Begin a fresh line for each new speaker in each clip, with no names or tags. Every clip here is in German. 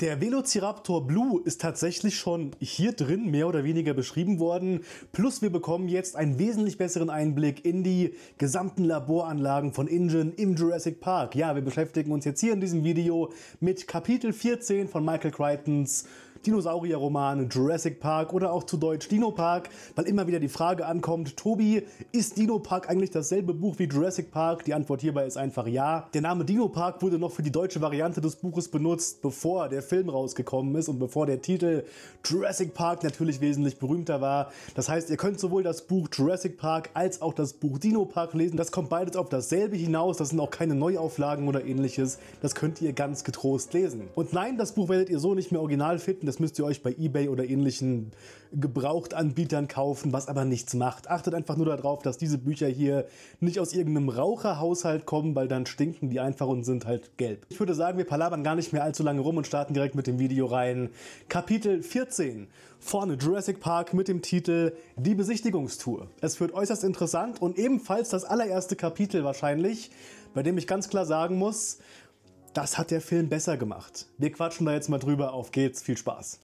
Der Velociraptor Blue ist tatsächlich schon hier drin mehr oder weniger beschrieben worden. Plus wir bekommen jetzt einen wesentlich besseren Einblick in die gesamten Laboranlagen von Ingen im Jurassic Park. Ja, wir beschäftigen uns jetzt hier in diesem Video mit Kapitel 14 von Michael Crichtons Dinosaurierromane, Jurassic Park oder auch zu Deutsch Dino Park, weil immer wieder die Frage ankommt, Tobi, ist Dino Park eigentlich dasselbe Buch wie Jurassic Park? Die Antwort hierbei ist einfach ja. Der Name Dino Park wurde noch für die deutsche Variante des Buches benutzt, bevor der Film rausgekommen ist und bevor der Titel Jurassic Park natürlich wesentlich berühmter war. Das heißt, ihr könnt sowohl das Buch Jurassic Park als auch das Buch Dino Park lesen. Das kommt beides auf dasselbe hinaus. Das sind auch keine Neuauflagen oder ähnliches. Das könnt ihr ganz getrost lesen. Und nein, das Buch werdet ihr so nicht mehr original finden das müsst ihr euch bei eBay oder ähnlichen Gebrauchtanbietern kaufen, was aber nichts macht. Achtet einfach nur darauf, dass diese Bücher hier nicht aus irgendeinem Raucherhaushalt kommen, weil dann stinken die einfach und sind halt gelb. Ich würde sagen, wir palabern gar nicht mehr allzu lange rum und starten direkt mit dem Video rein. Kapitel 14. Vorne Jurassic Park mit dem Titel Die Besichtigungstour. Es wird äußerst interessant und ebenfalls das allererste Kapitel wahrscheinlich, bei dem ich ganz klar sagen muss, das hat der Film besser gemacht. Wir quatschen da jetzt mal drüber. Auf geht's. Viel Spaß.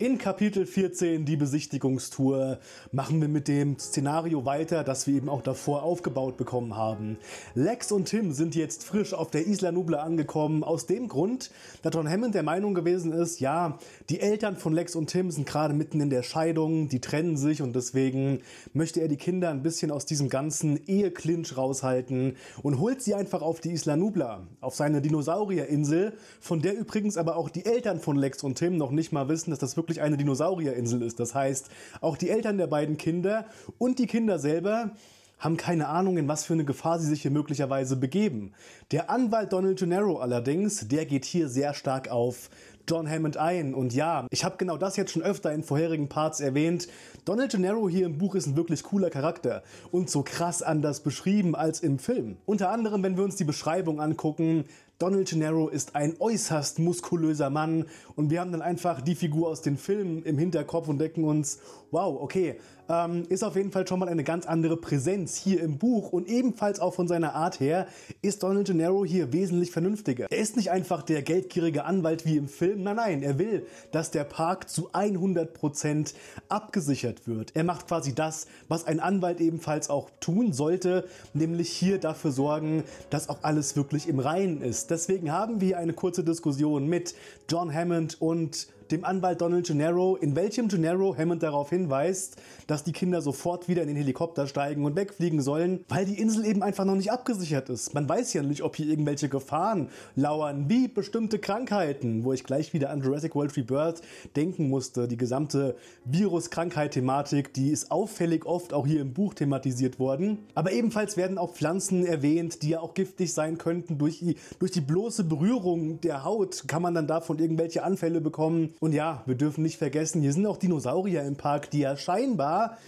In Kapitel 14, die Besichtigungstour, machen wir mit dem Szenario weiter, das wir eben auch davor aufgebaut bekommen haben. Lex und Tim sind jetzt frisch auf der Isla Nubla angekommen, aus dem Grund, da John Hammond der Meinung gewesen ist, ja, die Eltern von Lex und Tim sind gerade mitten in der Scheidung, die trennen sich und deswegen möchte er die Kinder ein bisschen aus diesem ganzen Eheklinch raushalten und holt sie einfach auf die Isla Nubla, auf seine Dinosaurierinsel, von der übrigens aber auch die Eltern von Lex und Tim noch nicht mal wissen, dass das wirklich wirklich eine Dinosaurierinsel ist. Das heißt, auch die Eltern der beiden Kinder und die Kinder selber haben keine Ahnung, in was für eine Gefahr sie sich hier möglicherweise begeben. Der Anwalt Donald Gennaro allerdings, der geht hier sehr stark auf John Hammond ein. Und ja, ich habe genau das jetzt schon öfter in vorherigen Parts erwähnt. Donald Gennaro hier im Buch ist ein wirklich cooler Charakter und so krass anders beschrieben als im Film. Unter anderem, wenn wir uns die Beschreibung angucken, Donald Gennaro ist ein äußerst muskulöser Mann und wir haben dann einfach die Figur aus den Filmen im Hinterkopf und denken uns, Wow, okay. Ähm, ist auf jeden Fall schon mal eine ganz andere Präsenz hier im Buch und ebenfalls auch von seiner Art her ist Donald De Niro hier wesentlich vernünftiger. Er ist nicht einfach der geldgierige Anwalt wie im Film, nein, nein, er will, dass der Park zu 100% abgesichert wird. Er macht quasi das, was ein Anwalt ebenfalls auch tun sollte, nämlich hier dafür sorgen, dass auch alles wirklich im Reinen ist. Deswegen haben wir eine kurze Diskussion mit John Hammond und dem Anwalt Donald Gennaro, in welchem Gennaro Hammond darauf hinweist, dass die Kinder sofort wieder in den Helikopter steigen und wegfliegen sollen, weil die Insel eben einfach noch nicht abgesichert ist. Man weiß ja nicht, ob hier irgendwelche Gefahren lauern, wie bestimmte Krankheiten, wo ich gleich wieder an Jurassic World Rebirth denken musste. Die gesamte Virus-Krankheit-Thematik, die ist auffällig oft auch hier im Buch thematisiert worden. Aber ebenfalls werden auch Pflanzen erwähnt, die ja auch giftig sein könnten. Durch die, durch die bloße Berührung der Haut kann man dann davon irgendwelche Anfälle bekommen. Und ja, wir dürfen nicht vergessen, hier sind auch Dinosaurier im Park, die ja scheinbar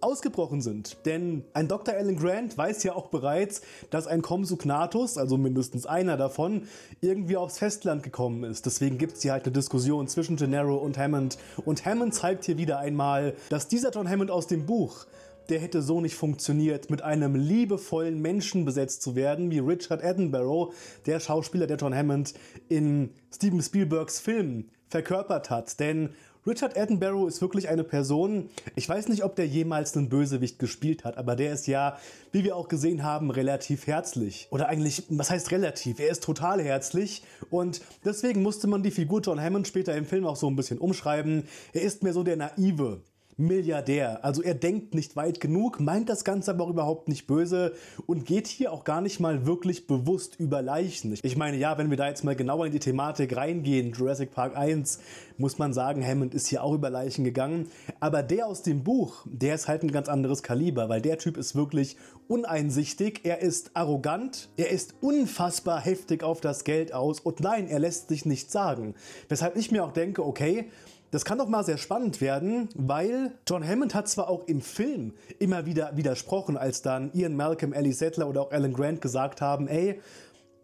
ausgebrochen sind. Denn ein Dr. Alan Grant weiß ja auch bereits, dass ein Komsognathus, also mindestens einer davon, irgendwie aufs Festland gekommen ist. Deswegen gibt es hier halt eine Diskussion zwischen Gennaro und Hammond. Und Hammond zeigt hier wieder einmal, dass dieser John Hammond aus dem Buch der hätte so nicht funktioniert, mit einem liebevollen Menschen besetzt zu werden, wie Richard Attenborough, der Schauspieler, der John Hammond in Steven Spielbergs Film verkörpert hat. Denn Richard Attenborough ist wirklich eine Person, ich weiß nicht, ob der jemals einen Bösewicht gespielt hat, aber der ist ja, wie wir auch gesehen haben, relativ herzlich. Oder eigentlich, was heißt relativ? Er ist total herzlich und deswegen musste man die Figur John Hammond später im Film auch so ein bisschen umschreiben. Er ist mehr so der Naive. Milliardär. Also er denkt nicht weit genug, meint das Ganze aber auch überhaupt nicht böse und geht hier auch gar nicht mal wirklich bewusst über Leichen. Ich meine, ja, wenn wir da jetzt mal genauer in die Thematik reingehen, Jurassic Park 1, muss man sagen, Hammond ist hier auch über Leichen gegangen. Aber der aus dem Buch, der ist halt ein ganz anderes Kaliber, weil der Typ ist wirklich uneinsichtig, er ist arrogant, er ist unfassbar heftig auf das Geld aus und nein, er lässt sich nichts sagen. Weshalb ich mir auch denke, okay, das kann doch mal sehr spannend werden, weil John Hammond hat zwar auch im Film immer wieder widersprochen, als dann Ian Malcolm, Ellie Settler oder auch Alan Grant gesagt haben, ey,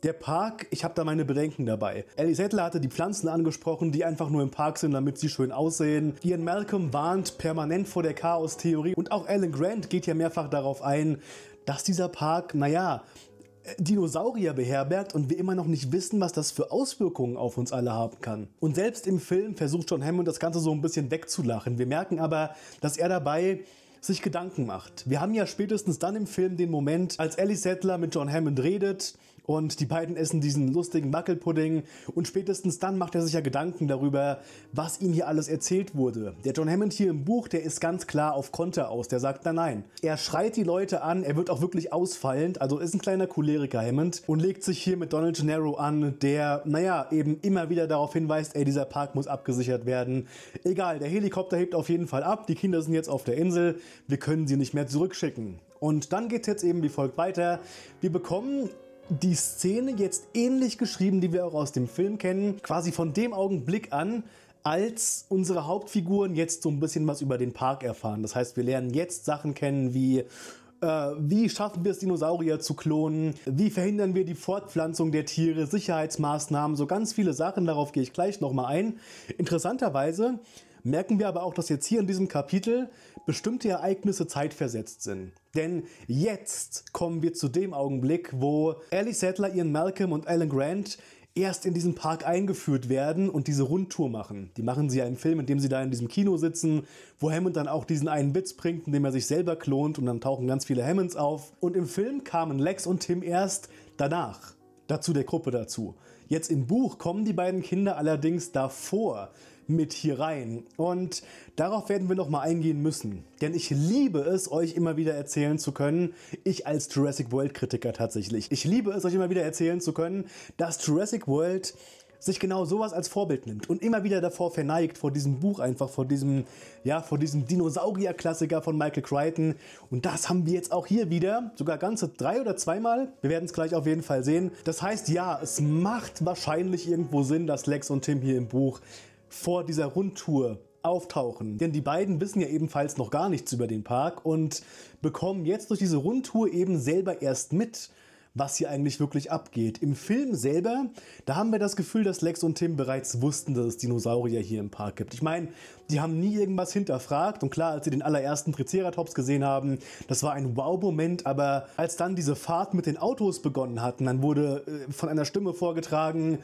der Park, ich habe da meine Bedenken dabei. Ellie Settler hatte die Pflanzen angesprochen, die einfach nur im Park sind, damit sie schön aussehen. Ian Malcolm warnt permanent vor der Chaos-Theorie und auch Alan Grant geht ja mehrfach darauf ein, dass dieser Park, naja, Dinosaurier beherbergt und wir immer noch nicht wissen, was das für Auswirkungen auf uns alle haben kann. Und selbst im Film versucht John Hammond das Ganze so ein bisschen wegzulachen. Wir merken aber, dass er dabei sich Gedanken macht. Wir haben ja spätestens dann im Film den Moment, als Ellie Settler mit John Hammond redet und die beiden essen diesen lustigen Wackelpudding und spätestens dann macht er sich ja Gedanken darüber, was ihm hier alles erzählt wurde. Der John Hammond hier im Buch, der ist ganz klar auf Konter aus, der sagt, na nein. Er schreit die Leute an, er wird auch wirklich ausfallend, also ist ein kleiner Choleriker Hammond und legt sich hier mit Donald Gennaro an, der, naja, eben immer wieder darauf hinweist, ey, dieser Park muss abgesichert werden. Egal, der Helikopter hebt auf jeden Fall ab, die Kinder sind jetzt auf der Insel, wir können sie nicht mehr zurückschicken. Und dann geht es jetzt eben wie folgt weiter. Wir bekommen die Szene jetzt ähnlich geschrieben, die wir auch aus dem Film kennen, quasi von dem Augenblick an, als unsere Hauptfiguren jetzt so ein bisschen was über den Park erfahren. Das heißt, wir lernen jetzt Sachen kennen wie äh, wie schaffen wir es, Dinosaurier zu klonen? Wie verhindern wir die Fortpflanzung der Tiere? Sicherheitsmaßnahmen, so ganz viele Sachen, darauf gehe ich gleich nochmal ein. Interessanterweise merken wir aber auch, dass jetzt hier in diesem Kapitel bestimmte Ereignisse zeitversetzt sind. Denn jetzt kommen wir zu dem Augenblick, wo Ellie Sattler, Ian Malcolm und Alan Grant erst in diesen Park eingeführt werden und diese Rundtour machen. Die machen sie ja im Film, indem sie da in diesem Kino sitzen, wo Hammond dann auch diesen einen Witz bringt, indem er sich selber klont und dann tauchen ganz viele Hammonds auf. Und im Film kamen Lex und Tim erst danach dazu der Gruppe dazu. Jetzt im Buch kommen die beiden Kinder allerdings davor mit hier rein. Und darauf werden wir nochmal eingehen müssen. Denn ich liebe es, euch immer wieder erzählen zu können, ich als Jurassic World Kritiker tatsächlich, ich liebe es, euch immer wieder erzählen zu können, dass Jurassic World sich genau sowas als Vorbild nimmt und immer wieder davor verneigt, vor diesem Buch einfach, vor diesem, ja, vor diesem Dinosaurier-Klassiker von Michael Crichton. Und das haben wir jetzt auch hier wieder, sogar ganze drei oder zweimal. Wir werden es gleich auf jeden Fall sehen. Das heißt, ja, es macht wahrscheinlich irgendwo Sinn, dass Lex und Tim hier im Buch vor dieser Rundtour auftauchen. Denn die beiden wissen ja ebenfalls noch gar nichts über den Park und bekommen jetzt durch diese Rundtour eben selber erst mit, was hier eigentlich wirklich abgeht. Im Film selber, da haben wir das Gefühl, dass Lex und Tim bereits wussten, dass es Dinosaurier hier im Park gibt. Ich meine, die haben nie irgendwas hinterfragt und klar, als sie den allerersten Triceratops gesehen haben, das war ein Wow-Moment, aber als dann diese Fahrt mit den Autos begonnen hatten, dann wurde äh, von einer Stimme vorgetragen,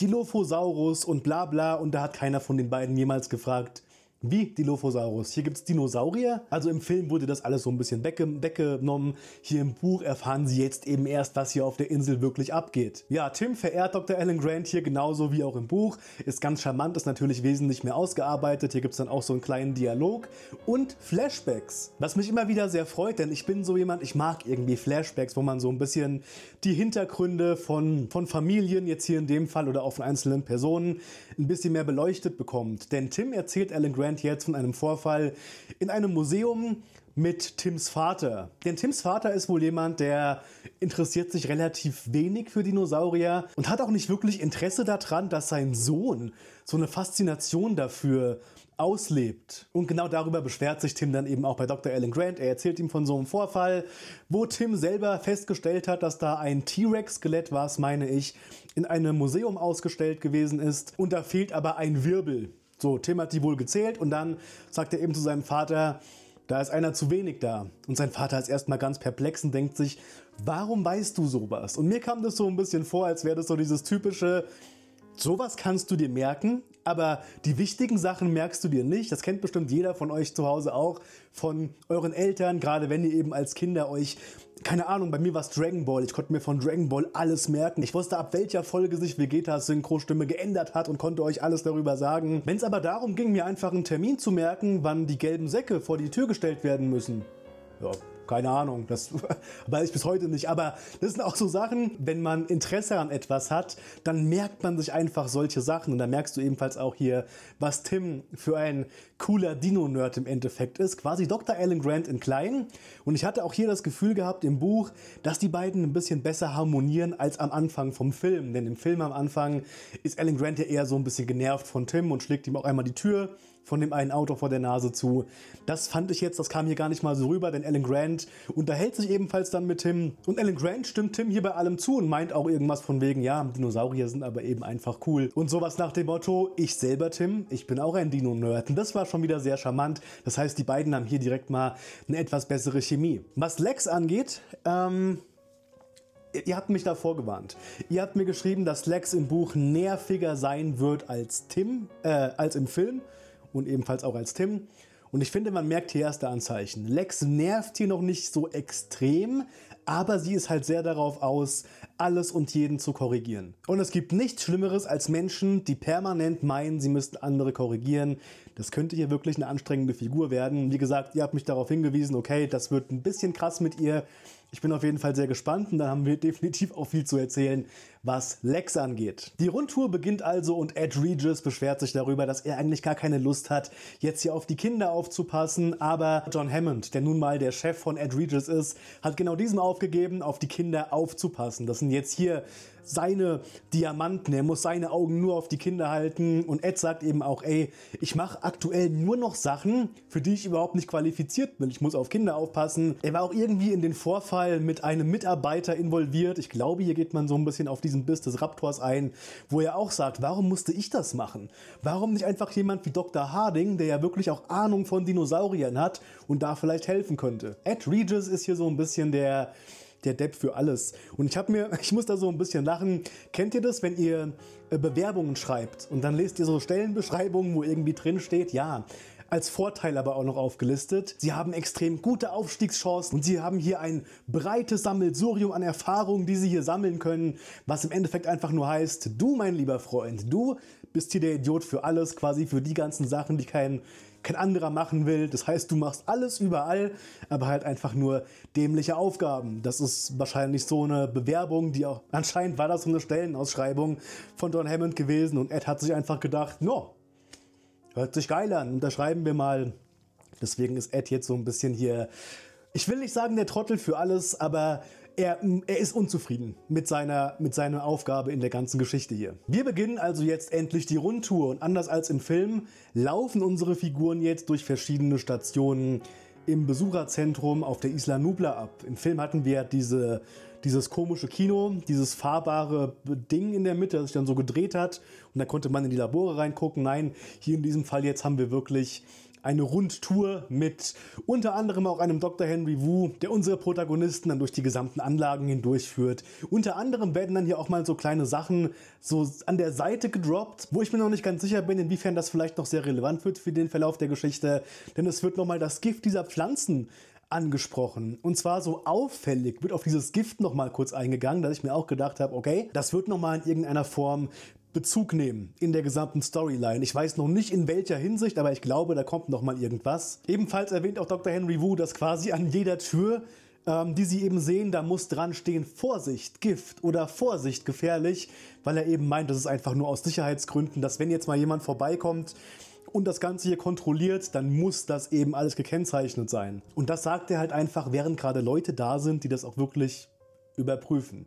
Dilophosaurus und bla bla und da hat keiner von den beiden jemals gefragt, wie Dilophosaurus. Hier gibt es Dinosaurier. Also im Film wurde das alles so ein bisschen wegge weggenommen. Hier im Buch erfahren sie jetzt eben erst, was hier auf der Insel wirklich abgeht. Ja, Tim verehrt Dr. Alan Grant hier genauso wie auch im Buch. Ist ganz charmant, ist natürlich wesentlich mehr ausgearbeitet. Hier gibt es dann auch so einen kleinen Dialog und Flashbacks. Was mich immer wieder sehr freut, denn ich bin so jemand, ich mag irgendwie Flashbacks, wo man so ein bisschen die Hintergründe von, von Familien jetzt hier in dem Fall oder auch von einzelnen Personen ein bisschen mehr beleuchtet bekommt. Denn Tim erzählt Alan Grant Grant jetzt von einem Vorfall in einem Museum mit Tims Vater. Denn Tims Vater ist wohl jemand, der interessiert sich relativ wenig für Dinosaurier und hat auch nicht wirklich Interesse daran, dass sein Sohn so eine Faszination dafür auslebt. Und genau darüber beschwert sich Tim dann eben auch bei Dr. Alan Grant. Er erzählt ihm von so einem Vorfall, wo Tim selber festgestellt hat, dass da ein T-Rex-Skelett, war es meine ich, in einem Museum ausgestellt gewesen ist und da fehlt aber ein Wirbel. So, Tim hat die wohl gezählt und dann sagt er eben zu seinem Vater, da ist einer zu wenig da. Und sein Vater ist erstmal ganz perplex und denkt sich, warum weißt du sowas? Und mir kam das so ein bisschen vor, als wäre das so dieses typische, sowas kannst du dir merken, aber die wichtigen Sachen merkst du dir nicht. Das kennt bestimmt jeder von euch zu Hause auch, von euren Eltern, gerade wenn ihr eben als Kinder euch, keine Ahnung, bei mir war es Dragon Ball. Ich konnte mir von Dragon Ball alles merken. Ich wusste, ab welcher Folge sich Vegetas Synchrostimme geändert hat und konnte euch alles darüber sagen. Wenn es aber darum ging, mir einfach einen Termin zu merken, wann die gelben Säcke vor die Tür gestellt werden müssen, ja, keine Ahnung, das weiß ich bis heute nicht. Aber das sind auch so Sachen, wenn man Interesse an etwas hat, dann merkt man sich einfach solche Sachen. Und da merkst du ebenfalls auch hier, was Tim für ein cooler Dino-Nerd im Endeffekt ist. Quasi Dr. Alan Grant in klein. Und ich hatte auch hier das Gefühl gehabt im Buch, dass die beiden ein bisschen besser harmonieren als am Anfang vom Film. Denn im Film am Anfang ist Alan Grant ja eher so ein bisschen genervt von Tim und schlägt ihm auch einmal die Tür von dem einen Auto vor der Nase zu. Das fand ich jetzt, das kam hier gar nicht mal so rüber, denn Alan Grant unterhält sich ebenfalls dann mit Tim. Und Alan Grant stimmt Tim hier bei allem zu und meint auch irgendwas von wegen, ja, Dinosaurier sind aber eben einfach cool. Und sowas nach dem Motto, ich selber Tim, ich bin auch ein Dino-Nerd. Und das war schon wieder sehr charmant. Das heißt, die beiden haben hier direkt mal eine etwas bessere Chemie. Was Lex angeht, ähm, ihr habt mich davor gewarnt. Ihr habt mir geschrieben, dass Lex im Buch nerviger sein wird als Tim, äh, als im Film und ebenfalls auch als Tim. Und ich finde, man merkt hier erste Anzeichen. Lex nervt hier noch nicht so extrem, aber sie ist halt sehr darauf aus, alles und jeden zu korrigieren. Und es gibt nichts Schlimmeres als Menschen, die permanent meinen, sie müssten andere korrigieren. Das könnte hier wirklich eine anstrengende Figur werden. Wie gesagt, ihr habt mich darauf hingewiesen, okay, das wird ein bisschen krass mit ihr. Ich bin auf jeden Fall sehr gespannt und da haben wir definitiv auch viel zu erzählen, was Lex angeht. Die Rundtour beginnt also und Ed Regis beschwert sich darüber, dass er eigentlich gar keine Lust hat, jetzt hier auf die Kinder aufzupassen. Aber John Hammond, der nun mal der Chef von Ed Regis ist, hat genau diesem aufgegeben, auf die Kinder aufzupassen. Das sind jetzt hier seine Diamanten, er muss seine Augen nur auf die Kinder halten. Und Ed sagt eben auch, ey, ich mache aktuell nur noch Sachen, für die ich überhaupt nicht qualifiziert bin. Ich muss auf Kinder aufpassen. Er war auch irgendwie in den Vorfall mit einem Mitarbeiter involviert. Ich glaube, hier geht man so ein bisschen auf diesen Biss des Raptors ein, wo er auch sagt, warum musste ich das machen? Warum nicht einfach jemand wie Dr. Harding, der ja wirklich auch Ahnung von Dinosauriern hat und da vielleicht helfen könnte? Ed Regis ist hier so ein bisschen der der Depp für alles. Und ich habe mir, ich muss da so ein bisschen lachen. Kennt ihr das, wenn ihr äh, Bewerbungen schreibt und dann lest ihr so Stellenbeschreibungen, wo irgendwie drin steht, ja, als Vorteil aber auch noch aufgelistet. Sie haben extrem gute Aufstiegschancen und sie haben hier ein breites Sammelsurium an Erfahrungen, die sie hier sammeln können, was im Endeffekt einfach nur heißt, du mein lieber Freund, du bist hier der Idiot für alles, quasi für die ganzen Sachen, die keinen kein anderer machen will. Das heißt, du machst alles überall, aber halt einfach nur dämliche Aufgaben. Das ist wahrscheinlich so eine Bewerbung, die auch, anscheinend war das so eine Stellenausschreibung von Don Hammond gewesen und Ed hat sich einfach gedacht, no, hört sich geil an, unterschreiben wir mal. Deswegen ist Ed jetzt so ein bisschen hier, ich will nicht sagen der Trottel für alles, aber er, mm, er ist unzufrieden mit seiner, mit seiner Aufgabe in der ganzen Geschichte hier. Wir beginnen also jetzt endlich die Rundtour und anders als im Film laufen unsere Figuren jetzt durch verschiedene Stationen im Besucherzentrum auf der Isla Nubla ab. Im Film hatten wir diese, dieses komische Kino, dieses fahrbare Ding in der Mitte, das sich dann so gedreht hat und da konnte man in die Labore reingucken. Nein, hier in diesem Fall jetzt haben wir wirklich eine Rundtour mit unter anderem auch einem Dr. Henry Wu, der unsere Protagonisten dann durch die gesamten Anlagen hindurchführt. Unter anderem werden dann hier auch mal so kleine Sachen so an der Seite gedroppt, wo ich mir noch nicht ganz sicher bin, inwiefern das vielleicht noch sehr relevant wird für den Verlauf der Geschichte, denn es wird nochmal das Gift dieser Pflanzen angesprochen. Und zwar so auffällig wird auf dieses Gift nochmal kurz eingegangen, dass ich mir auch gedacht habe, okay, das wird nochmal in irgendeiner Form Bezug nehmen in der gesamten Storyline. Ich weiß noch nicht in welcher Hinsicht, aber ich glaube, da kommt noch mal irgendwas. Ebenfalls erwähnt auch Dr. Henry Wu, dass quasi an jeder Tür ähm, die sie eben sehen, da muss dran stehen, Vorsicht, Gift oder Vorsicht, gefährlich, weil er eben meint, das ist einfach nur aus Sicherheitsgründen, dass wenn jetzt mal jemand vorbeikommt und das Ganze hier kontrolliert, dann muss das eben alles gekennzeichnet sein. Und das sagt er halt einfach, während gerade Leute da sind, die das auch wirklich überprüfen.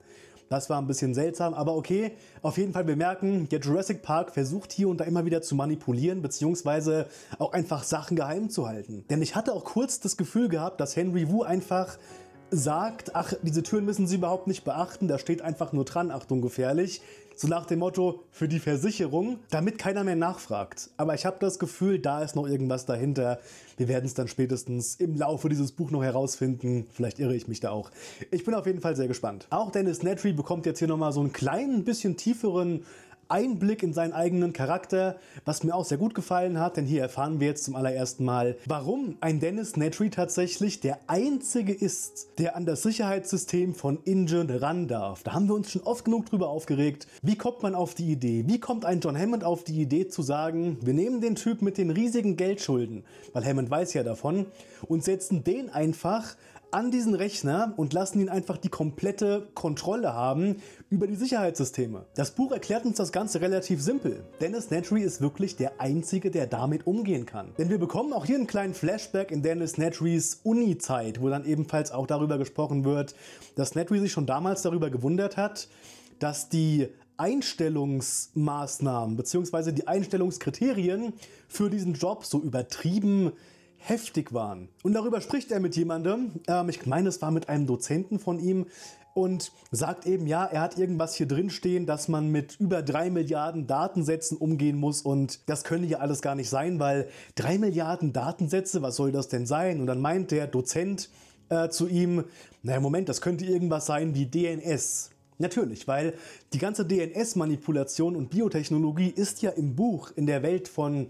Das war ein bisschen seltsam, aber okay. Auf jeden Fall, wir merken, der Jurassic Park versucht hier und da immer wieder zu manipulieren, beziehungsweise auch einfach Sachen geheim zu halten. Denn ich hatte auch kurz das Gefühl gehabt, dass Henry Wu einfach sagt, ach, diese Türen müssen Sie überhaupt nicht beachten, da steht einfach nur dran, Achtung, gefährlich so nach dem Motto für die Versicherung, damit keiner mehr nachfragt. Aber ich habe das Gefühl, da ist noch irgendwas dahinter. Wir werden es dann spätestens im Laufe dieses Buch noch herausfinden. Vielleicht irre ich mich da auch. Ich bin auf jeden Fall sehr gespannt. Auch Dennis Nedry bekommt jetzt hier nochmal so einen kleinen, bisschen tieferen Einblick in seinen eigenen Charakter, was mir auch sehr gut gefallen hat, denn hier erfahren wir jetzt zum allerersten Mal, warum ein Dennis Nedry tatsächlich der einzige ist, der an das Sicherheitssystem von Ingen ran darf. Da haben wir uns schon oft genug drüber aufgeregt. Wie kommt man auf die Idee? Wie kommt ein John Hammond auf die Idee zu sagen, wir nehmen den Typ mit den riesigen Geldschulden, weil Hammond weiß ja davon, und setzen den einfach an diesen Rechner und lassen ihn einfach die komplette Kontrolle haben über die Sicherheitssysteme. Das Buch erklärt uns das Ganze relativ simpel. Dennis Nedry ist wirklich der Einzige, der damit umgehen kann. Denn wir bekommen auch hier einen kleinen Flashback in Dennis Nedrys Uni-Zeit, wo dann ebenfalls auch darüber gesprochen wird, dass Nedry sich schon damals darüber gewundert hat, dass die Einstellungsmaßnahmen bzw. die Einstellungskriterien für diesen Job so übertrieben heftig waren. Und darüber spricht er mit jemandem, ähm, ich meine, es war mit einem Dozenten von ihm, und sagt eben, ja, er hat irgendwas hier drin stehen, dass man mit über drei Milliarden Datensätzen umgehen muss und das könne ja alles gar nicht sein, weil drei Milliarden Datensätze, was soll das denn sein? Und dann meint der Dozent äh, zu ihm, naja, Moment, das könnte irgendwas sein wie DNS. Natürlich, weil die ganze DNS-Manipulation und Biotechnologie ist ja im Buch in der Welt von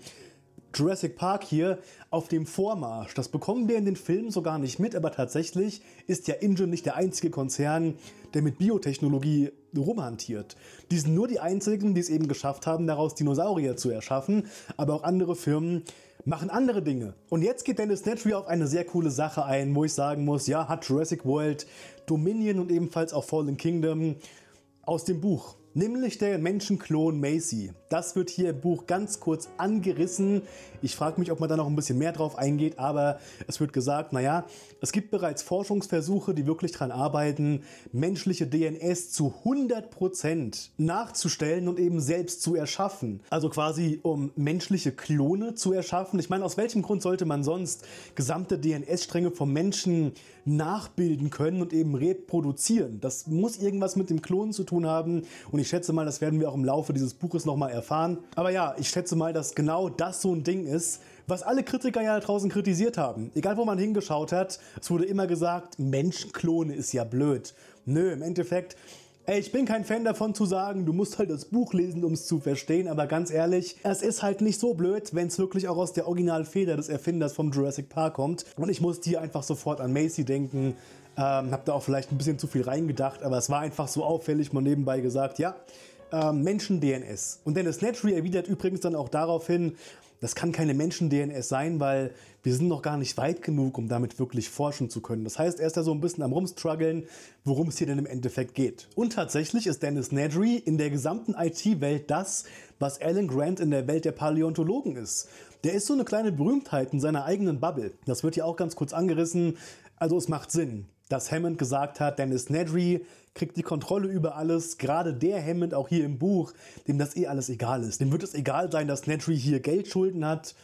Jurassic Park hier auf dem Vormarsch. Das bekommen wir in den Filmen so gar nicht mit, aber tatsächlich ist ja Ingen nicht der einzige Konzern, der mit Biotechnologie rumhantiert. Die sind nur die einzigen, die es eben geschafft haben, daraus Dinosaurier zu erschaffen, aber auch andere Firmen machen andere Dinge. Und jetzt geht Dennis Nedry auf eine sehr coole Sache ein, wo ich sagen muss, ja, hat Jurassic World, Dominion und ebenfalls auch Fallen Kingdom aus dem Buch nämlich der Menschenklon Macy. Das wird hier im Buch ganz kurz angerissen. Ich frage mich, ob man da noch ein bisschen mehr drauf eingeht, aber es wird gesagt, naja, es gibt bereits Forschungsversuche, die wirklich daran arbeiten, menschliche DNS zu 100% nachzustellen und eben selbst zu erschaffen. Also quasi, um menschliche Klone zu erschaffen. Ich meine, aus welchem Grund sollte man sonst gesamte DNS-Stränge vom Menschen nachbilden können und eben reproduzieren? Das muss irgendwas mit dem Klon zu tun haben und ich schätze mal, das werden wir auch im Laufe dieses Buches nochmal erfahren. Aber ja, ich schätze mal, dass genau das so ein Ding ist, was alle Kritiker ja da draußen kritisiert haben. Egal, wo man hingeschaut hat, es wurde immer gesagt, Menschenklone ist ja blöd. Nö, im Endeffekt, Ey, ich bin kein Fan davon zu sagen, du musst halt das Buch lesen, um es zu verstehen, aber ganz ehrlich, es ist halt nicht so blöd, wenn es wirklich auch aus der Originalfeder des Erfinders vom Jurassic Park kommt. Und ich muss dir einfach sofort an Macy denken, ähm, hab da auch vielleicht ein bisschen zu viel reingedacht, aber es war einfach so auffällig, mal nebenbei gesagt, ja, ähm, Menschen-DNS. Und Dennis Nedry erwidert übrigens dann auch darauf hin, das kann keine Menschen-DNS sein, weil wir sind noch gar nicht weit genug, um damit wirklich forschen zu können. Das heißt, er ist da so ein bisschen am Rumstruggeln, worum es hier denn im Endeffekt geht. Und tatsächlich ist Dennis Nedry in der gesamten IT-Welt das, was Alan Grant in der Welt der Paläontologen ist. Der ist so eine kleine Berühmtheit in seiner eigenen Bubble. Das wird hier auch ganz kurz angerissen. Also es macht Sinn dass Hammond gesagt hat, Dennis Nedry kriegt die Kontrolle über alles, gerade der Hammond auch hier im Buch, dem das eh alles egal ist. Dem wird es egal sein, dass Nedry hier Geldschulden hat.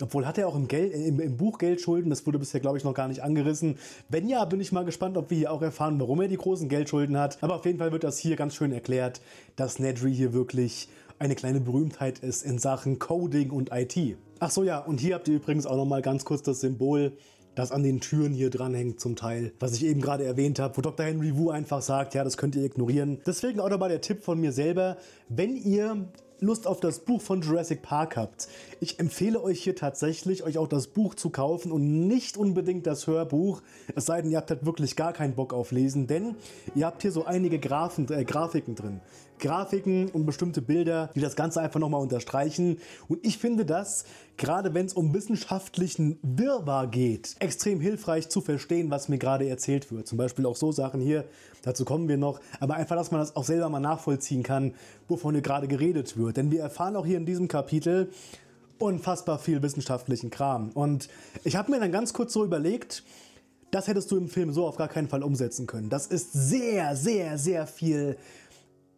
Obwohl hat er auch im, Geld, äh, im, im Buch Geldschulden, das wurde bisher, glaube ich, noch gar nicht angerissen. Wenn ja, bin ich mal gespannt, ob wir hier auch erfahren, warum er die großen Geldschulden hat. Aber auf jeden Fall wird das hier ganz schön erklärt, dass Nedry hier wirklich eine kleine Berühmtheit ist in Sachen Coding und IT. Ach so ja, und hier habt ihr übrigens auch nochmal ganz kurz das Symbol das an den Türen hier dranhängt zum Teil, was ich eben gerade erwähnt habe, wo Dr. Henry Wu einfach sagt, ja, das könnt ihr ignorieren. Deswegen auch nochmal der Tipp von mir selber, wenn ihr Lust auf das Buch von Jurassic Park habt, ich empfehle euch hier tatsächlich, euch auch das Buch zu kaufen und nicht unbedingt das Hörbuch, es sei denn, ihr habt halt wirklich gar keinen Bock auf Lesen, denn ihr habt hier so einige Grafen, äh, Grafiken drin. Grafiken und bestimmte Bilder, die das Ganze einfach nochmal unterstreichen. Und ich finde das, gerade wenn es um wissenschaftlichen Wirrwarr geht, extrem hilfreich zu verstehen, was mir gerade erzählt wird. Zum Beispiel auch so Sachen hier, Dazu kommen wir noch. Aber einfach, dass man das auch selber mal nachvollziehen kann, wovon hier gerade geredet wird. Denn wir erfahren auch hier in diesem Kapitel unfassbar viel wissenschaftlichen Kram. Und ich habe mir dann ganz kurz so überlegt, das hättest du im Film so auf gar keinen Fall umsetzen können. Das ist sehr, sehr, sehr viel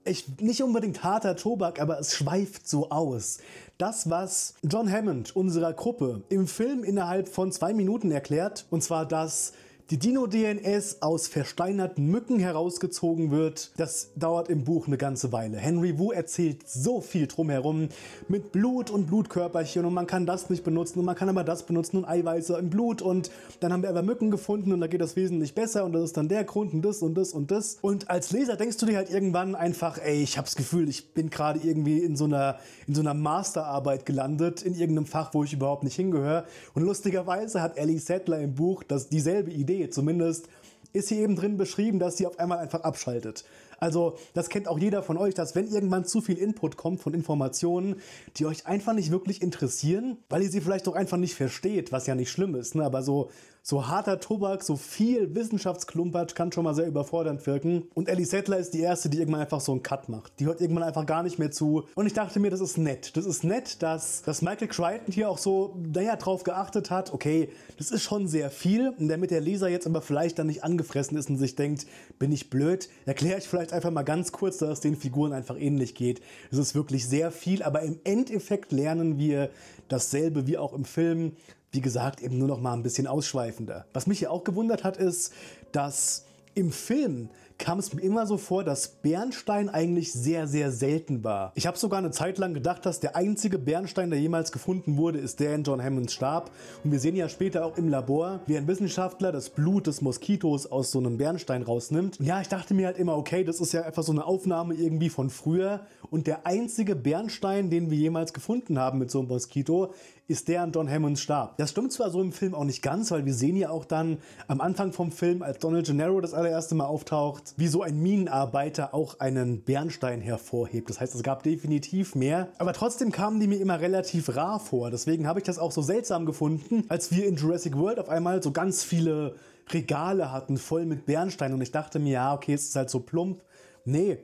ich, nicht unbedingt harter Tobak, aber es schweift so aus. Das, was John Hammond unserer Gruppe im Film innerhalb von zwei Minuten erklärt, und zwar, das, die Dino-DNS aus versteinerten Mücken herausgezogen wird, das dauert im Buch eine ganze Weile. Henry Wu erzählt so viel drumherum mit Blut und Blutkörperchen und man kann das nicht benutzen und man kann aber das benutzen und Eiweiße im Blut und dann haben wir aber Mücken gefunden und da geht das wesentlich besser und das ist dann der Grund und das und das und das. Und als Leser denkst du dir halt irgendwann einfach, ey, ich hab's Gefühl, ich bin gerade irgendwie in so einer, in so einer Masterarbeit gelandet, in irgendeinem Fach, wo ich überhaupt nicht hingehöre. Und lustigerweise hat Ellie Sattler im Buch das, dieselbe Idee PC zumindest, ist hier eben drin beschrieben, dass sie auf einmal einfach abschaltet. Also das kennt auch jeder von euch, dass wenn irgendwann zu viel Input kommt von Informationen, die euch einfach nicht wirklich interessieren, weil ihr sie vielleicht auch einfach nicht versteht, was ja nicht schlimm ist, ne? aber so so harter Tobak, so viel Wissenschaftsklumpert kann schon mal sehr überfordernd wirken. Und Ellie Settler ist die erste, die irgendwann einfach so einen Cut macht. Die hört irgendwann einfach gar nicht mehr zu. Und ich dachte mir, das ist nett. Das ist nett, dass, dass Michael Crichton hier auch so, naja, drauf geachtet hat, okay, das ist schon sehr viel. Und damit der Leser jetzt aber vielleicht dann nicht angefressen ist und sich denkt, bin ich blöd, erkläre ich vielleicht einfach mal ganz kurz, dass es den Figuren einfach ähnlich geht. Es ist wirklich sehr viel, aber im Endeffekt lernen wir dasselbe wie auch im Film. Wie gesagt, eben nur noch mal ein bisschen ausschweifender. Was mich hier auch gewundert hat, ist, dass im Film kam es mir immer so vor, dass Bernstein eigentlich sehr, sehr selten war. Ich habe sogar eine Zeit lang gedacht, dass der einzige Bernstein, der jemals gefunden wurde, ist der in John Hammonds Stab. Und wir sehen ja später auch im Labor, wie ein Wissenschaftler das Blut des Moskitos aus so einem Bernstein rausnimmt. ja, ich dachte mir halt immer, okay, das ist ja einfach so eine Aufnahme irgendwie von früher. Und der einzige Bernstein, den wir jemals gefunden haben mit so einem Moskito, ist der an Don Hammonds starb. Das stimmt zwar so im Film auch nicht ganz, weil wir sehen ja auch dann am Anfang vom Film, als Donald Gennaro das allererste Mal auftaucht, wie so ein Minenarbeiter auch einen Bernstein hervorhebt. Das heißt, es gab definitiv mehr. Aber trotzdem kamen die mir immer relativ rar vor. Deswegen habe ich das auch so seltsam gefunden, als wir in Jurassic World auf einmal so ganz viele Regale hatten, voll mit Bernstein. Und ich dachte mir, ja, okay, es ist halt so plump. Nee,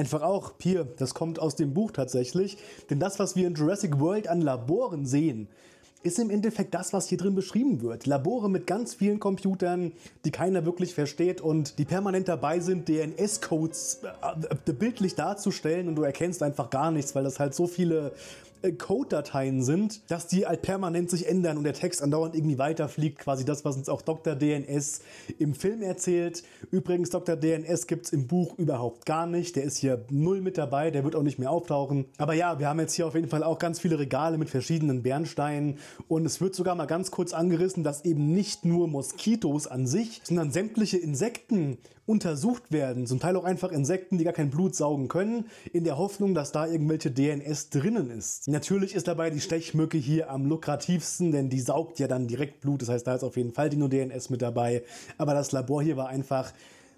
Einfach auch, hier, das kommt aus dem Buch tatsächlich, denn das, was wir in Jurassic World an Laboren sehen, ist im Endeffekt das, was hier drin beschrieben wird. Labore mit ganz vielen Computern, die keiner wirklich versteht und die permanent dabei sind, DNS-Codes äh, äh, bildlich darzustellen und du erkennst einfach gar nichts, weil das halt so viele äh, Code-Dateien sind, dass die halt permanent sich ändern und der Text andauernd irgendwie weiterfliegt. Quasi das, was uns auch Dr. DNS im Film erzählt. Übrigens, Dr. DNS gibt es im Buch überhaupt gar nicht. Der ist hier null mit dabei. Der wird auch nicht mehr auftauchen. Aber ja, wir haben jetzt hier auf jeden Fall auch ganz viele Regale mit verschiedenen Bernsteinen. Und es wird sogar mal ganz kurz angerissen, dass eben nicht nur Moskitos an sich, sondern sämtliche Insekten untersucht werden, zum Teil auch einfach Insekten, die gar kein Blut saugen können, in der Hoffnung, dass da irgendwelche DNS drinnen ist. Natürlich ist dabei die Stechmücke hier am lukrativsten, denn die saugt ja dann direkt Blut, das heißt, da ist auf jeden Fall die nur DNS mit dabei, aber das Labor hier war einfach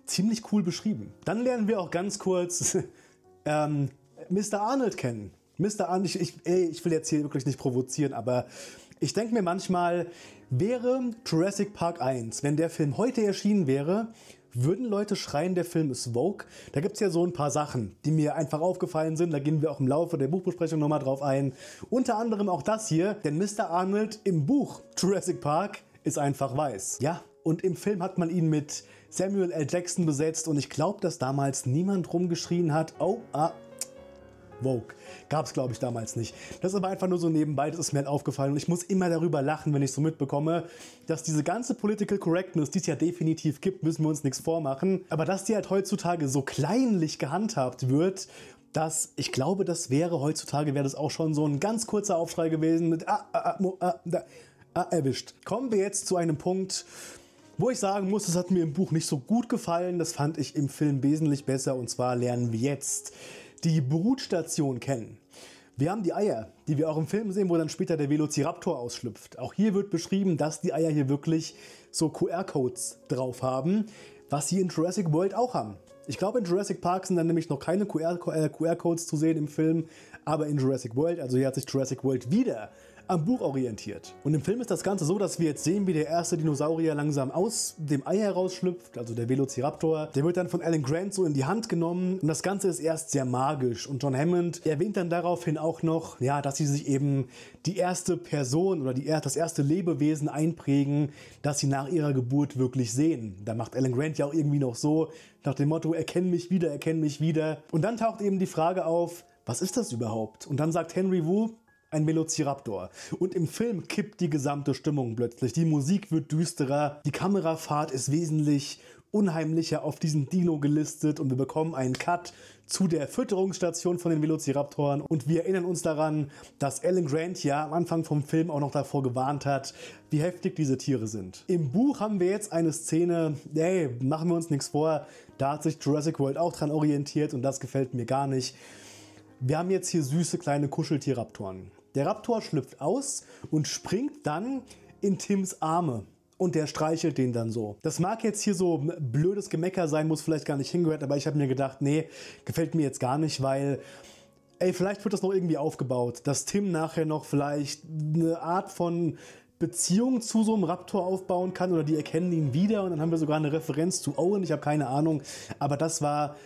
ziemlich cool beschrieben. Dann lernen wir auch ganz kurz ähm, Mr. Arnold kennen. Mr. Arnold, ich, ich, ey, ich will jetzt hier wirklich nicht provozieren, aber ich denke mir manchmal, wäre Jurassic Park 1, wenn der Film heute erschienen wäre, würden Leute schreien, der Film ist Vogue? Da gibt es ja so ein paar Sachen, die mir einfach aufgefallen sind. Da gehen wir auch im Laufe der Buchbesprechung nochmal drauf ein. Unter anderem auch das hier, denn Mr. Arnold im Buch Jurassic Park ist einfach weiß. Ja, und im Film hat man ihn mit Samuel L. Jackson besetzt und ich glaube, dass damals niemand rumgeschrien hat, oh, ah, Vogue. Gab es, glaube ich, damals nicht. Das ist aber einfach nur so nebenbei, das ist mir halt aufgefallen. Und ich muss immer darüber lachen, wenn ich so mitbekomme, dass diese ganze Political Correctness, die es ja definitiv gibt, müssen wir uns nichts vormachen. Aber dass die halt heutzutage so kleinlich gehandhabt wird, dass ich glaube, das wäre heutzutage, wäre das auch schon so ein ganz kurzer Aufschrei gewesen mit ah, ah, ah, ah, da, ah, erwischt. Kommen wir jetzt zu einem Punkt, wo ich sagen muss, das hat mir im Buch nicht so gut gefallen, das fand ich im Film wesentlich besser und zwar lernen wir jetzt die Brutstation kennen. Wir haben die Eier, die wir auch im Film sehen, wo dann später der Velociraptor ausschlüpft. Auch hier wird beschrieben, dass die Eier hier wirklich so QR-Codes drauf haben, was sie in Jurassic World auch haben. Ich glaube, in Jurassic Park sind dann nämlich noch keine QR-Codes äh, zu sehen im Film, aber in Jurassic World, also hier hat sich Jurassic World wieder am Buch orientiert. Und im Film ist das Ganze so, dass wir jetzt sehen, wie der erste Dinosaurier langsam aus dem Ei herausschlüpft, also der Velociraptor. Der wird dann von Alan Grant so in die Hand genommen und das Ganze ist erst sehr magisch. Und John Hammond erwähnt dann daraufhin auch noch, ja, dass sie sich eben die erste Person oder die, das erste Lebewesen einprägen, das sie nach ihrer Geburt wirklich sehen. Da macht Alan Grant ja auch irgendwie noch so, nach dem Motto, erkenn mich wieder, erkenn mich wieder. Und dann taucht eben die Frage auf, was ist das überhaupt? Und dann sagt Henry Wu, ein Velociraptor. Und im Film kippt die gesamte Stimmung plötzlich. Die Musik wird düsterer, die Kamerafahrt ist wesentlich unheimlicher auf diesen Dino gelistet und wir bekommen einen Cut zu der Fütterungsstation von den Velociraptoren und wir erinnern uns daran, dass Alan Grant ja am Anfang vom Film auch noch davor gewarnt hat, wie heftig diese Tiere sind. Im Buch haben wir jetzt eine Szene, ey, machen wir uns nichts vor, da hat sich Jurassic World auch dran orientiert und das gefällt mir gar nicht. Wir haben jetzt hier süße kleine Kuscheltierraptoren. Der Raptor schlüpft aus und springt dann in Tims Arme und der streichelt den dann so. Das mag jetzt hier so ein blödes Gemecker sein, muss vielleicht gar nicht hingehört, aber ich habe mir gedacht, nee, gefällt mir jetzt gar nicht, weil ey, vielleicht wird das noch irgendwie aufgebaut, dass Tim nachher noch vielleicht eine Art von Beziehung zu so einem Raptor aufbauen kann oder die erkennen ihn wieder und dann haben wir sogar eine Referenz zu Owen, ich habe keine Ahnung, aber das war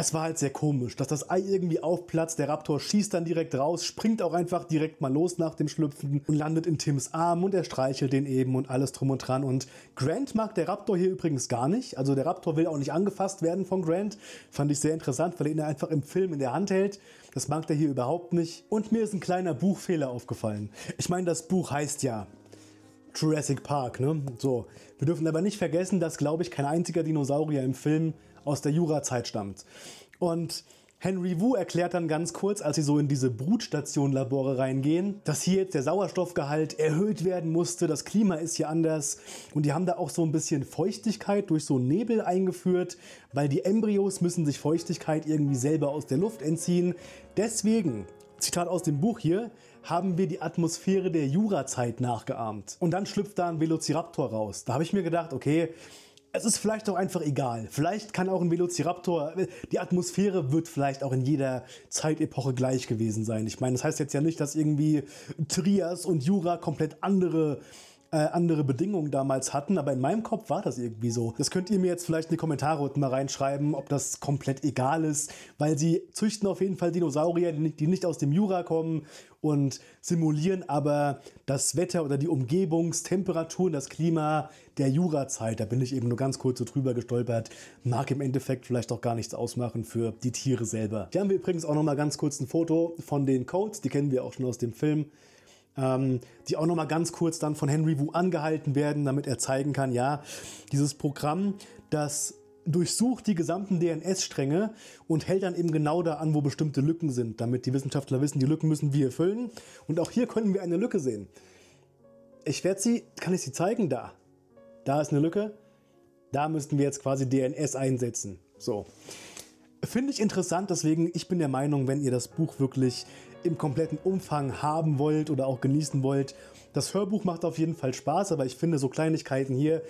es war halt sehr komisch, dass das Ei irgendwie aufplatzt, der Raptor schießt dann direkt raus, springt auch einfach direkt mal los nach dem Schlüpfen und landet in Tims Arm und er streichelt den eben und alles drum und dran. Und Grant mag der Raptor hier übrigens gar nicht. Also der Raptor will auch nicht angefasst werden von Grant. Fand ich sehr interessant, weil er ihn einfach im Film in der Hand hält. Das mag der hier überhaupt nicht. Und mir ist ein kleiner Buchfehler aufgefallen. Ich meine, das Buch heißt ja Jurassic Park, ne? So. Wir dürfen aber nicht vergessen, dass, glaube ich, kein einziger Dinosaurier im Film aus der Jurazeit stammt. Und Henry Wu erklärt dann ganz kurz, als sie so in diese Brutstationlabore reingehen, dass hier jetzt der Sauerstoffgehalt erhöht werden musste, das Klima ist hier anders und die haben da auch so ein bisschen Feuchtigkeit durch so Nebel eingeführt, weil die Embryos müssen sich Feuchtigkeit irgendwie selber aus der Luft entziehen. Deswegen Zitat aus dem Buch hier, haben wir die Atmosphäre der Jurazeit nachgeahmt. Und dann schlüpft da ein Velociraptor raus. Da habe ich mir gedacht, okay, es ist vielleicht auch einfach egal. Vielleicht kann auch ein Velociraptor, äh, die Atmosphäre wird vielleicht auch in jeder Zeitepoche gleich gewesen sein. Ich meine, das heißt jetzt ja nicht, dass irgendwie Trias und Jura komplett andere äh, andere Bedingungen damals hatten, aber in meinem Kopf war das irgendwie so. Das könnt ihr mir jetzt vielleicht in die Kommentare unten mal reinschreiben, ob das komplett egal ist, weil sie züchten auf jeden Fall Dinosaurier, die nicht aus dem Jura kommen und simulieren aber das Wetter oder die Umgebungstemperaturen, das Klima der Jurazeit. Da bin ich eben nur ganz kurz so drüber gestolpert. Mag im Endeffekt vielleicht auch gar nichts ausmachen für die Tiere selber. Hier haben wir übrigens auch noch mal ganz kurz ein Foto von den Codes. Die kennen wir auch schon aus dem Film ähm, die auch nochmal ganz kurz dann von Henry Wu angehalten werden, damit er zeigen kann, ja, dieses Programm, das durchsucht die gesamten DNS-Stränge und hält dann eben genau da an, wo bestimmte Lücken sind, damit die Wissenschaftler wissen, die Lücken müssen wir füllen. Und auch hier können wir eine Lücke sehen. Ich werde sie, kann ich sie zeigen? Da. Da ist eine Lücke. Da müssten wir jetzt quasi DNS einsetzen. So. Finde ich interessant, deswegen ich bin der Meinung, wenn ihr das Buch wirklich im kompletten Umfang haben wollt oder auch genießen wollt. Das Hörbuch macht auf jeden Fall Spaß, aber ich finde so Kleinigkeiten hier,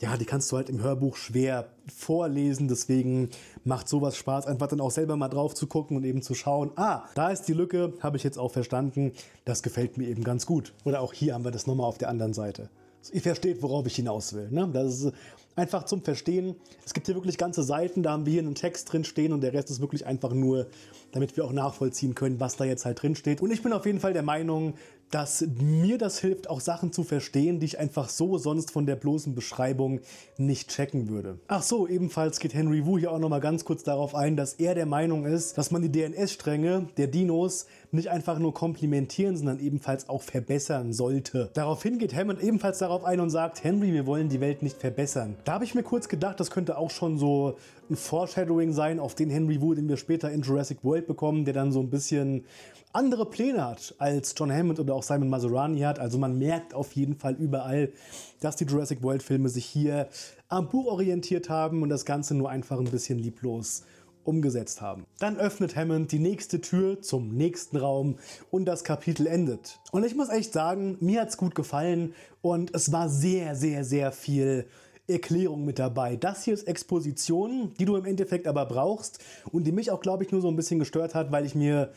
ja, die kannst du halt im Hörbuch schwer vorlesen. Deswegen macht sowas Spaß, einfach dann auch selber mal drauf zu gucken und eben zu schauen, ah, da ist die Lücke, habe ich jetzt auch verstanden. Das gefällt mir eben ganz gut. Oder auch hier haben wir das nochmal auf der anderen Seite ihr versteht, worauf ich hinaus will. Ne? Das ist äh, einfach zum Verstehen. Es gibt hier wirklich ganze Seiten, da haben wir hier einen Text drin stehen und der Rest ist wirklich einfach nur, damit wir auch nachvollziehen können, was da jetzt halt drin steht. Und ich bin auf jeden Fall der Meinung, dass mir das hilft, auch Sachen zu verstehen, die ich einfach so sonst von der bloßen Beschreibung nicht checken würde. Ach so, ebenfalls geht Henry Wu hier auch nochmal ganz kurz darauf ein, dass er der Meinung ist, dass man die DNS-Stränge der Dinos nicht einfach nur komplimentieren, sondern ebenfalls auch verbessern sollte. Daraufhin geht Hammond ebenfalls darauf ein und sagt, Henry, wir wollen die Welt nicht verbessern. Da habe ich mir kurz gedacht, das könnte auch schon so ein Foreshadowing sein auf den Henry Wu, den wir später in Jurassic World bekommen, der dann so ein bisschen andere Pläne hat, als John Hammond oder auch Simon Maserani hat. Also man merkt auf jeden Fall überall, dass die Jurassic World-Filme sich hier am Buch orientiert haben und das Ganze nur einfach ein bisschen lieblos umgesetzt haben. Dann öffnet Hammond die nächste Tür zum nächsten Raum und das Kapitel endet. Und ich muss echt sagen, mir hat's gut gefallen und es war sehr, sehr, sehr viel Erklärung mit dabei. Das hier ist Exposition, die du im Endeffekt aber brauchst und die mich auch, glaube ich, nur so ein bisschen gestört hat, weil ich mir,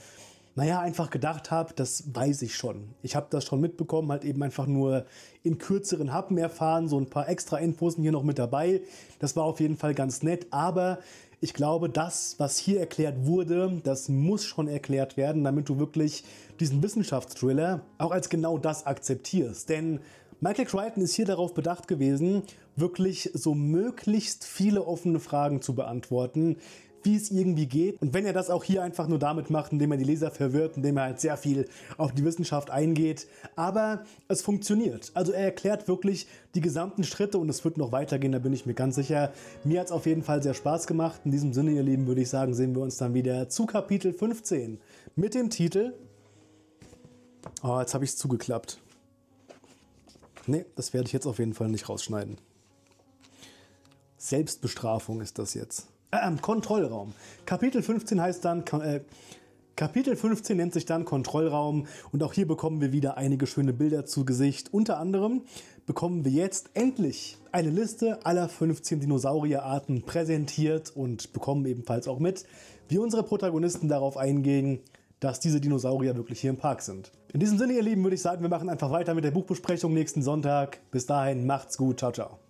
naja, einfach gedacht habe, das weiß ich schon. Ich habe das schon mitbekommen, halt eben einfach nur in kürzeren Happen erfahren, so ein paar extra Infos hier noch mit dabei. Das war auf jeden Fall ganz nett, aber ich glaube, das, was hier erklärt wurde, das muss schon erklärt werden, damit du wirklich diesen Wissenschaftsthriller auch als genau das akzeptierst. Denn Michael Crichton ist hier darauf bedacht gewesen, wirklich so möglichst viele offene Fragen zu beantworten, wie es irgendwie geht. Und wenn er das auch hier einfach nur damit macht, indem er die Leser verwirrt, indem er halt sehr viel auf die Wissenschaft eingeht. Aber es funktioniert. Also er erklärt wirklich die gesamten Schritte und es wird noch weitergehen, da bin ich mir ganz sicher. Mir hat es auf jeden Fall sehr Spaß gemacht. In diesem Sinne, ihr Lieben, würde ich sagen, sehen wir uns dann wieder zu Kapitel 15 mit dem Titel. Oh, jetzt habe ich es zugeklappt. Nee, das werde ich jetzt auf jeden Fall nicht rausschneiden. Selbstbestrafung ist das jetzt. Äh, ähm, Kontrollraum. Kapitel 15 heißt dann, äh, Kapitel 15 nennt sich dann Kontrollraum und auch hier bekommen wir wieder einige schöne Bilder zu Gesicht. Unter anderem bekommen wir jetzt endlich eine Liste aller 15 Dinosaurierarten präsentiert und bekommen ebenfalls auch mit, wie unsere Protagonisten darauf eingehen, dass diese Dinosaurier wirklich hier im Park sind. In diesem Sinne, ihr Lieben, würde ich sagen, wir machen einfach weiter mit der Buchbesprechung nächsten Sonntag. Bis dahin, macht's gut, ciao, ciao.